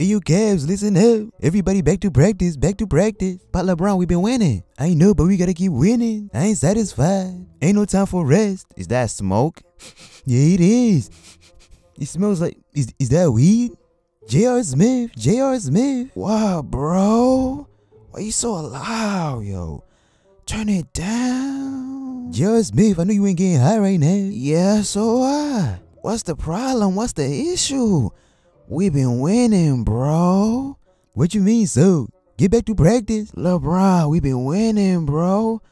You Cavs, listen up. Everybody back to practice, back to practice. But LeBron, we been winning. I know, but we gotta keep winning. I ain't satisfied. Ain't no time for rest. Is that smoke? yeah, it is. It smells like, is, is that weed? J.R. Smith, J.R. Smith. Wow, bro. Why you so loud, yo? Turn it down. J.R. Smith, I know you ain't getting high right now. Yeah, so what? What's the problem? What's the issue? We've been winning, bro. What you mean, so? Get back to practice. LeBron, we've been winning, bro.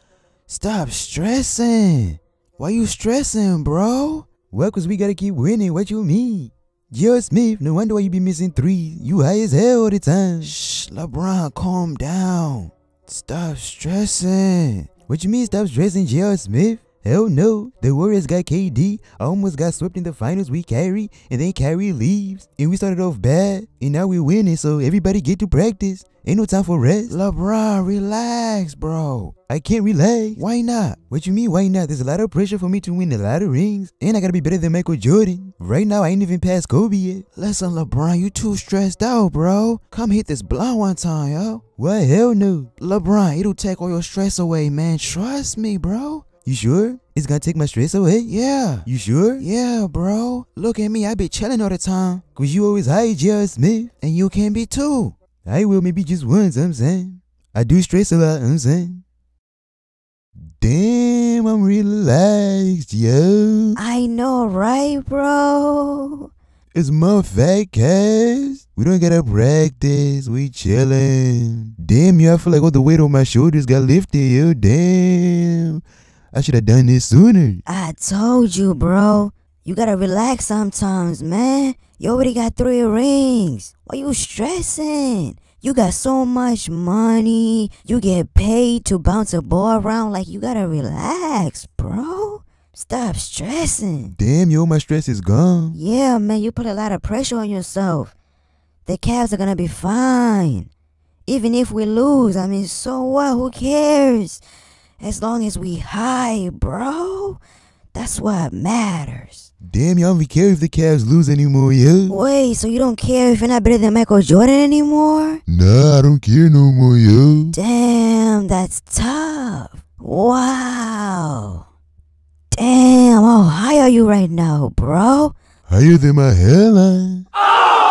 Stop stressing. Why you stressing, bro? Well, cause we gotta keep winning. What you mean? Joe Smith, no wonder why you be missing threes. You high as hell all the time. Shh, LeBron, calm down. Stop stressing. What you mean stop stressing, J.R. Smith? Hell oh, no, the Warriors got KD, almost got swept in the finals we carry, and then carry leaves. And we started off bad, and now we winning, so everybody get to practice. Ain't no time for rest. LeBron, relax, bro. I can't relax. Why not? What you mean, why not? There's a lot of pressure for me to win a lot of rings, and I gotta be better than Michael Jordan. Right now, I ain't even past Kobe yet. Listen, LeBron, you too stressed out, bro. Come hit this blunt one time, yo. What? Hell no. LeBron, it'll take all your stress away, man. Trust me, bro. You sure? It's gonna take my stress away? Yeah. You sure? Yeah, bro. Look at me, I be chilling all the time. Cause you always hide, jealous me. And you can be too. I will maybe just once, I'm saying. I do stress a lot, I'm saying. Damn, I'm relaxed, yo. I know, right, bro? It's my fat cast. We don't gotta practice. We chillin'. Damn, yo, I feel like all the weight on my shoulders got lifted, yo. Damn. I should have done this sooner. I told you, bro. You gotta relax sometimes, man. You already got three rings. Why you stressing? You got so much money. You get paid to bounce a ball around. Like, you gotta relax, bro. Stop stressing. Damn, yo, my stress is gone. Yeah, man, you put a lot of pressure on yourself. The Cavs are gonna be fine. Even if we lose, I mean, so what? Who cares? as long as we high, bro. That's what matters. Damn, y'all don't care if the Cavs lose anymore, yeah? Wait, so you don't care if you're not better than Michael Jordan anymore? Nah, I don't care no more, yo. Damn, that's tough. Wow. Damn, how high are you right now, bro? Higher than my hairline. Oh!